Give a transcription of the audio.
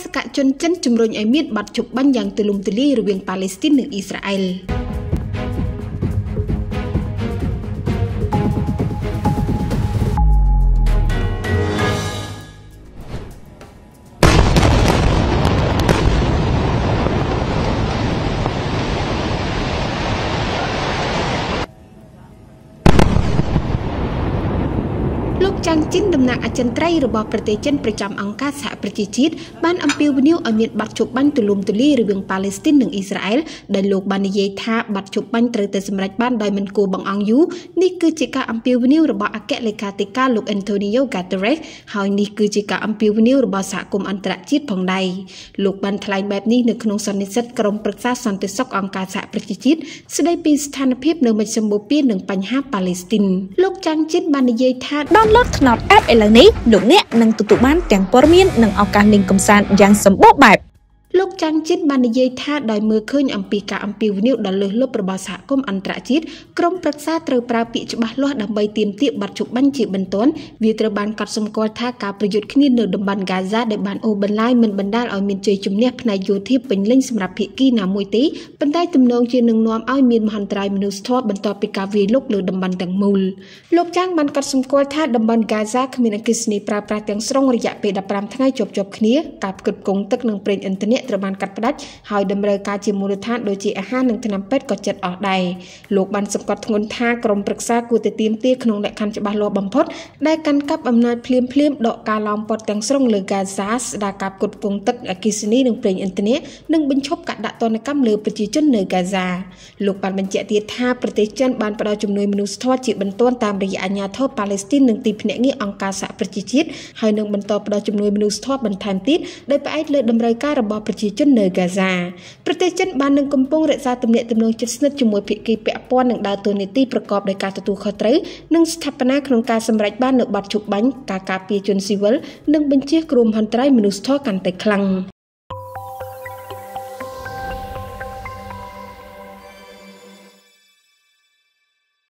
សកជនចិនជំរុញឲ្យមានបទជប់បាញ់យ៉ាងទូលំទូលាយរវាងប៉ាឡេស្ទីននិងអ៊ីស្រាអែល។ចាងជីនតំណាងអចិន្ត្រៃយ៍របស់ប្រទេសចិនប្រចាំអង្គការសហប្រជាជាតិបានអំពាវនាវឲ្យមានប័ណ្ណជប់បាញ់ទូលំទូលាយរវាងប៉ាឡេស្ទីននិងអ៊ីស្រាអែលដែលលោកបាននិយាយថាប័ណ្ណជប់បាញ់ត្រូវតែសម្រេចបានដោយមិនគួរបង្អង់យូរនេះគឺជាការអំពាវនាវរបស់អគ្គលេខាធិការលោក Antonio Guterres ហើយនេះគឺជាការអំពាវនាវរបស់សហគមន៍អន្តរជាតិផងដែរលោកបានថ្លែងបែបនេះនៅក្នុងសន្និសីទក្រុមប្រឹក្សាសន្តិសុខអង្គការសហប្រជាជាតិស្ដីពីស្ថានភាពនៅមជ្ឈមបូព៌ានិងបញ្ហាប៉ាឡេស្ទីនលោកចាងជីនបាននិយាយថា download ថ្នោត App ឥឡូវនេះលោកអ្នកនឹងទទួលបានទាំងព័ត៌មាននិងឱកាសលេងកម្សាន្តយ៉ាងសម្បូរបែបលោកចាន់ជីតបាននិយាយថាដោយមើលឃើញអំពីការអំពាវនាវដល់លើសលប់របស់សហគមន៍អន្តរជាតិក្រមប្រឹក្សាត្រូវប្រើពាក្យច្បាស់លាស់ដើម្បីទាមទារប័ណ្ណជបញ្ជាបន្ទាន់វាត្រូវបានកត់សម្គាល់ថាការប្រយុទ្ធគ្នានៅតំបន់ហ្គាហ្សាដែលបានអូសបន្លាយមិនបណ្ដាលឲ្យមានជ័យជំនះផ្នែកយោធាពេញលេញសម្រាប់ភាគីណាមួយទេប៉ុន្តែទំនងជានឹងនាំឲ្យមានមហន្តរាយមនុស្សធម៌បន្ទាប់ពីការវាយលុកលើតំបន់ទាំងមូលលោកចាងបានកត់សម្គាល់ថាតំបន់ហ្គាហ្សាគ្មានអគ្គិសនីប្រើប្រាស់ទាំងស្រុងរយៈពេល15ថ្ងៃជាប់ៗគ្នាការផ្គត់ផ្គង់ទឹកនិងប្រេងឥន្ធនៈត្រូវបានកាត់ផ្តាច់ហើយតម្រូវការជាមូលដ្ឋានដូចជាអាហារនិងថ្នាំពេទ្យក៏ចិត្តអស់ដែរលោកបានសង្កត់ធ្ងន់ថាក្រមប្រឹក្សាគួរតែទៀមទាក្នុងលក្ខខណ្ឌច្បាស់លាស់បំផុតដែលកាន់កាប់អំណាចភ្លាមភ្លាមដកការឡោមព័ទ្ធទាំងស្រុងលើកាហ្សាស្ដារការផ្គត់ផ្គង់ទឹកអគិសនីនិងប្រេងឥន្ធនៈនិងបញ្ឈប់ការដាក់ទណ្ឌកម្មលើប្រជាជននៅកាហ្សាលោកបានបញ្ជាក់ទៀតថាប្រទេសចិនបានផ្តល់ជំនួយមនុស្សធម៌ជាបន្ទាន់តាមរយៈអាជ្ញាធរប៉ាឡេស្ទីននិងទីភ្នាក់ងារអង្គការសហប្រជាជាតិហើយនឹងបន្តផ្តល់ជំនួយមនុស្សធម៌បន្ថែមទៀតដោយផ្អែកលើតម្រូវការរបស់ប្រជាជននៅហ្គាហ្សាប្រទេសចិនបាននឹងកំពុងរក្សាទំនាក់ទំនងជិតស្និទ្ធជាមួយភាគីពាក់ព័ន្ធនិងដើរតួនាទីប្រកបដោយការទទួលខុសត្រូវនិងស្ថាបនាក្នុងការសម្រេចបាននូវបទជប់បាញ់ការការពារជនស៊ីវិលនិងបញ្ជាគ្រោះមហន្តរាយមនុស្សធម៌កាន់តែខ្លាំង